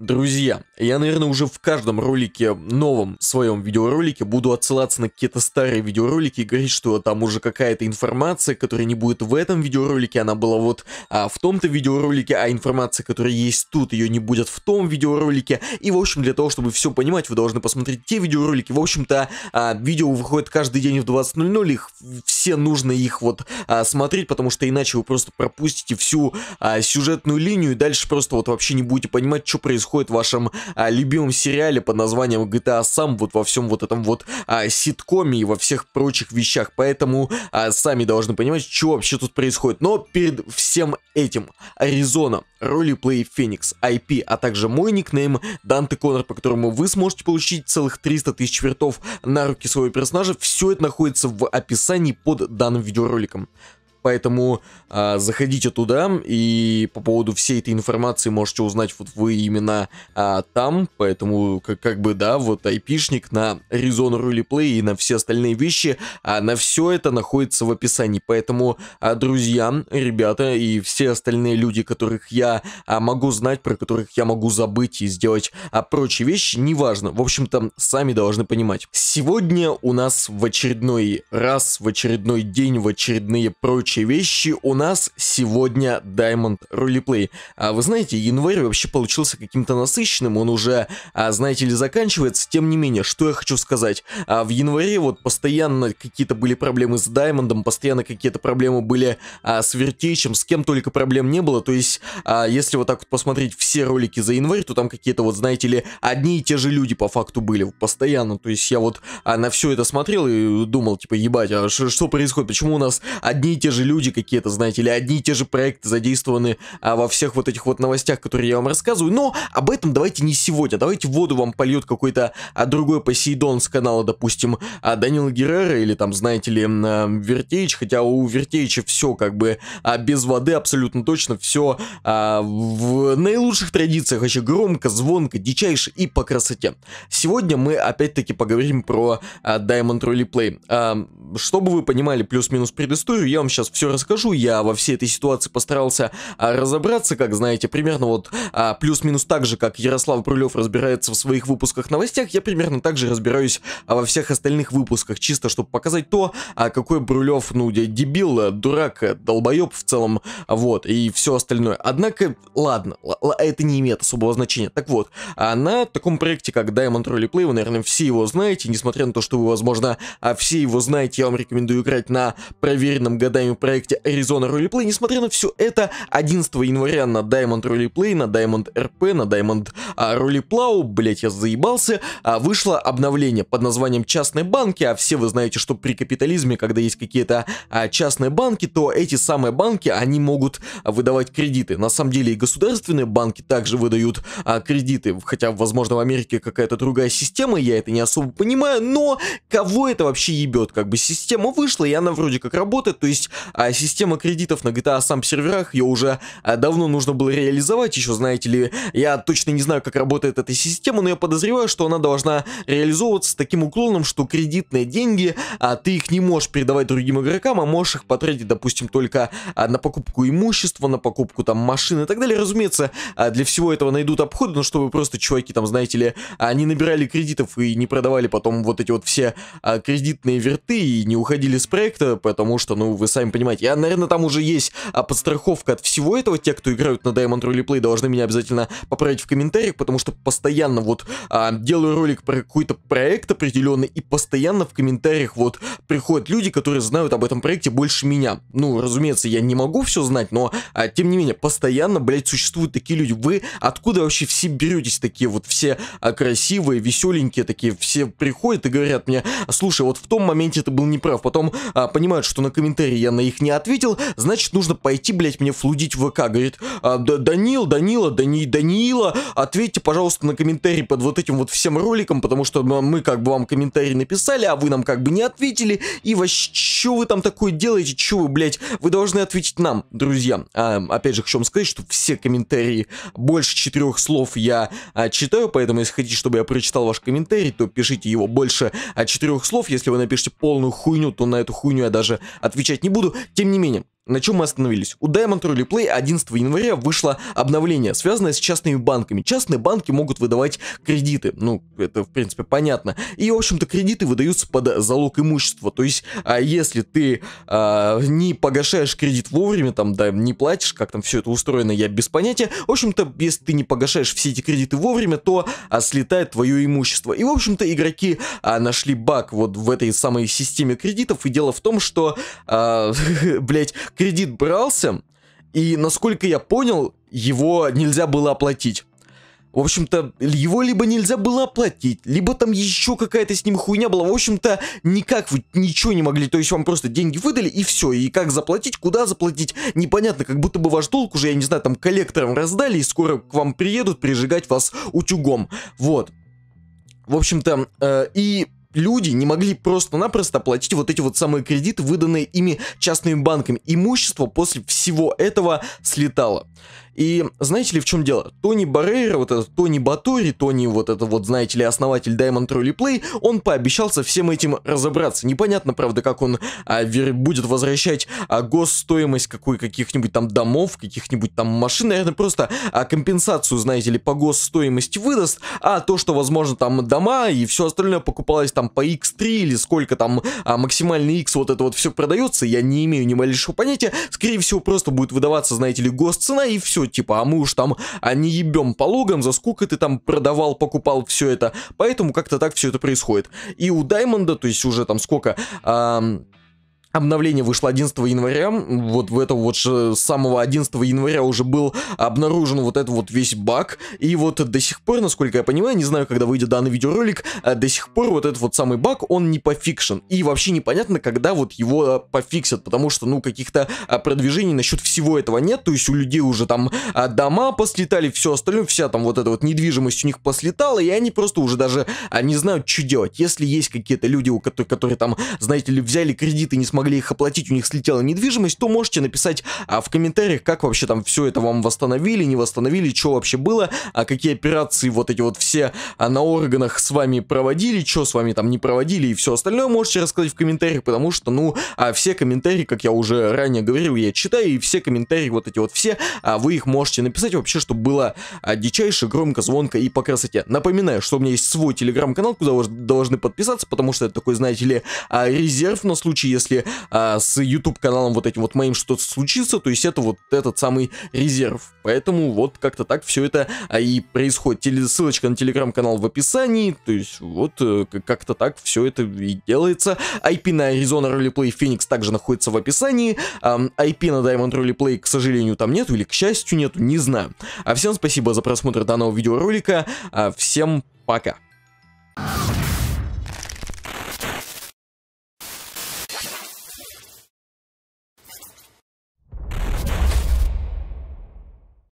Друзья, я, наверное, уже в каждом ролике, новом своем видеоролике буду отсылаться на какие-то старые видеоролики и говорить, что там уже какая-то информация, которая не будет в этом видеоролике, она была вот а, в том-то видеоролике, а информация, которая есть тут, ее не будет в том видеоролике. И, в общем, для того, чтобы все понимать, вы должны посмотреть те видеоролики. В общем-то, а, видео выходит каждый день в 20.00, их все нужно их вот а, смотреть, потому что иначе вы просто пропустите всю а, сюжетную линию и дальше просто вот вообще не будете понимать, что происходит происходит в вашем а, любимом сериале под названием GTA а сам, вот во всем вот этом вот а, ситкоме и во всех прочих вещах. Поэтому а, сами должны понимать, что вообще тут происходит. Но перед всем этим Аризона, Roleplay Феникс IP, а также мой никнейм Данте Конор, по которому вы сможете получить целых 300 тысяч вертов на руки своего персонажа, все это находится в описании под данным видеороликом. Поэтому а, заходите туда, и по поводу всей этой информации можете узнать вот вы именно а, там. Поэтому, как, как бы, да, вот айпишник на Резон Рулиплей и на все остальные вещи, а на все это находится в описании. Поэтому, а, друзья, ребята и все остальные люди, которых я а, могу знать, про которых я могу забыть и сделать а, прочие вещи, неважно. В общем-то, сами должны понимать. Сегодня у нас в очередной раз, в очередной день, в очередные прочие следующая вещь. У нас сегодня Diamond Roleplay. А вы знаете, январь вообще получился каким-то насыщенным, он уже, а, знаете ли, заканчивается. Тем не менее, что я хочу сказать. А в январе вот постоянно какие-то были проблемы с Даймондом, постоянно какие-то проблемы были а, с Вертичем, с кем только проблем не было. То есть, а, если вот так вот посмотреть все ролики за январь, то там какие-то вот, знаете ли, одни и те же люди по факту были постоянно. То есть, я вот а, на все это смотрел и думал, типа, ебать, а что происходит? Почему у нас одни и те же же люди какие-то, знаете, или одни и те же проекты задействованы а, во всех вот этих вот новостях, которые я вам рассказываю. Но об этом давайте не сегодня. Давайте воду вам польет какой-то а, другой Посейдон с канала, допустим, а, Данила Геррера или там, знаете ли, а, Вертеич. Хотя у Вертеича все как бы а, без воды абсолютно точно. Все а, в наилучших традициях вообще громко, звонко, дичайше и по красоте. Сегодня мы опять-таки поговорим про а, Diamond Roleplay. А, чтобы вы понимали плюс-минус предысторию, я вам сейчас все расскажу. Я во всей этой ситуации постарался а, разобраться, как знаете, примерно вот а, плюс-минус так же, как Ярослав Брулев разбирается в своих выпусках новостях, я примерно так же разбираюсь а, во всех остальных выпусках, чисто чтобы показать то, а, какой Брулев, ну, дебил, а, дурак, а, долбоеб в целом, а, вот, и все остальное. Однако, ладно, это не имеет особого значения. Так вот, а на таком проекте, как Diamond Rally Play, вы, наверное, все его знаете, несмотря на то, что вы, возможно, а все его знаете, я вам рекомендую играть на проверенном годами проекте Arizona Roleplay. Несмотря на все это, 11 января на Diamond Roleplay, на Diamond RP, на Diamond а, Roleplow, блять, я заебался, а, вышло обновление под названием «Частные банки», а все вы знаете, что при капитализме, когда есть какие-то а, частные банки, то эти самые банки, они могут выдавать кредиты. На самом деле и государственные банки также выдают а, кредиты, хотя, возможно, в Америке какая-то другая система, я это не особо понимаю, но кого это вообще ебет? Как бы система вышла, и она вроде как работает, то есть а система кредитов на GTA сам серверах, ее уже а, давно нужно было реализовать, еще знаете ли, я точно не знаю, как работает эта система, но я подозреваю, что она должна реализовываться с таким уклоном, что кредитные деньги, а ты их не можешь передавать другим игрокам, а можешь их потратить, допустим, только а, на покупку имущества, на покупку там машины и так далее. Разумеется, а, для всего этого найдут обходы, но чтобы просто чуваки там, знаете ли, они набирали кредитов и не продавали потом вот эти вот все кредитные верты и не уходили с проекта, потому что, ну, вы сами понимать. Я, наверное, там уже есть а, подстраховка от всего этого. Те, кто играют на Diamond Rally Play, должны меня обязательно поправить в комментариях, потому что постоянно вот а, делаю ролик про какой-то проект определенный, и постоянно в комментариях вот приходят люди, которые знают об этом проекте больше меня. Ну, разумеется, я не могу все знать, но, а, тем не менее, постоянно, блядь, существуют такие люди. Вы откуда вообще все беретесь такие вот все а, красивые, веселенькие такие, все приходят и говорят мне, слушай, вот в том моменте ты был неправ, потом а, понимают, что на комментарии я на их не ответил, значит, нужно пойти, блядь, мне флудить в ВК. Говорит, а, Данил, Данила, Дани, Даниила, ответьте, пожалуйста, на комментарий под вот этим вот всем роликом, потому что ну, а мы как бы вам комментарий написали, а вы нам как бы не ответили. И вообще, что вы там такое делаете? Че вы, блядь? Вы должны ответить нам, друзья. А, опять же, хочу вам сказать, что все комментарии больше четырех слов я а, читаю, поэтому если хотите, чтобы я прочитал ваш комментарий, то пишите его больше а, четырех слов. Если вы напишите полную хуйню, то на эту хуйню я даже отвечать не буду тем не менее, на чем мы остановились? У Diamond Rally Play 11 января вышло обновление, связанное с частными банками. Частные банки могут выдавать кредиты. Ну, это в принципе понятно. И, в общем-то, кредиты выдаются под залог имущества. То есть, а если ты а, не погашаешь кредит вовремя, там, да, не платишь, как там все это устроено, я без понятия. В общем-то, если ты не погашаешь все эти кредиты вовремя, то а, слетает твое имущество. И, в общем-то, игроки а, нашли баг вот в этой самой системе кредитов. И дело в том, что, а, блять, кредит брался, и, насколько я понял, его нельзя было оплатить. В общем-то, его либо нельзя было оплатить, либо там еще какая-то с ним хуйня была. В общем-то, никак вы ничего не могли. То есть вам просто деньги выдали, и все. И как заплатить, куда заплатить, непонятно. Как будто бы ваш долг уже, я не знаю, там коллекторам раздали, и скоро к вам приедут прижигать вас утюгом. Вот. В общем-то, э, и люди не могли просто-напросто оплатить вот эти вот самые кредиты, выданные ими частными банками. Имущество после всего этого слетало. И знаете ли, в чем дело? Тони Баррера вот этот Тони Батори, Тони вот это вот, знаете ли, основатель Diamond Trolley Play, он пообещал со всем этим разобраться. Непонятно, правда, как он а, вер... будет возвращать а, госстоимость какой, каких-нибудь там домов, каких-нибудь там машин, наверное, просто а, компенсацию, знаете ли, по госстоимости выдаст, а то, что, возможно, там дома и все остальное покупалось там по X3 или сколько там а, максимальный X вот это вот все продается, я не имею ни малейшего понятия, скорее всего, просто будет выдаваться, знаете ли, госцена и все, типа, а мы уж там, а не ебем пологом, за сколько ты там продавал, покупал все это. Поэтому как-то так все это происходит. И у Даймонда, то есть уже там сколько... Эм, Обновление вышло 11 января, вот в этом вот с самого 11 января уже был обнаружен вот этот вот весь баг, и вот до сих пор, насколько я понимаю, не знаю, когда выйдет данный видеоролик, э, до сих пор вот этот вот самый баг, он не пофикшен, и вообще непонятно, когда вот его э, пофиксят, потому что, ну, каких-то э, продвижений насчет всего этого нет, то есть у людей уже там дома послетали, все остальное, вся там вот эта вот недвижимость у них послетала, и они просто уже даже не знают, что делать. Если есть какие-то люди, у которых, которые там, знаете ли, взяли кредиты не смогли смогли их оплатить, у них слетела недвижимость, то можете написать а, в комментариях, как вообще там все это вам восстановили, не восстановили, что вообще было, а какие операции вот эти вот все а, на органах с вами проводили, что с вами там не проводили и все остальное можете рассказать в комментариях, потому что, ну, а, все комментарии, как я уже ранее говорил, я читаю, и все комментарии вот эти вот все, а, вы их можете написать вообще, чтобы было а, дичайше, громко, звонко и по красоте. Напоминаю, что у меня есть свой телеграм-канал, куда вы должны подписаться, потому что это такой, знаете ли, а, резерв на случай, если а, с YouTube-каналом вот этим вот моим что-то случится, то есть это вот этот самый резерв. Поэтому вот как-то так все это а, и происходит. Теле ссылочка на телеграм-канал в описании, то есть вот э, как-то так все это и делается. IP на Arizona Roleplay Phoenix также находится в описании. А, IP на Diamond Roleplay, к сожалению, там нету или к счастью нету, не знаю. А всем спасибо за просмотр данного видеоролика. А всем пока. you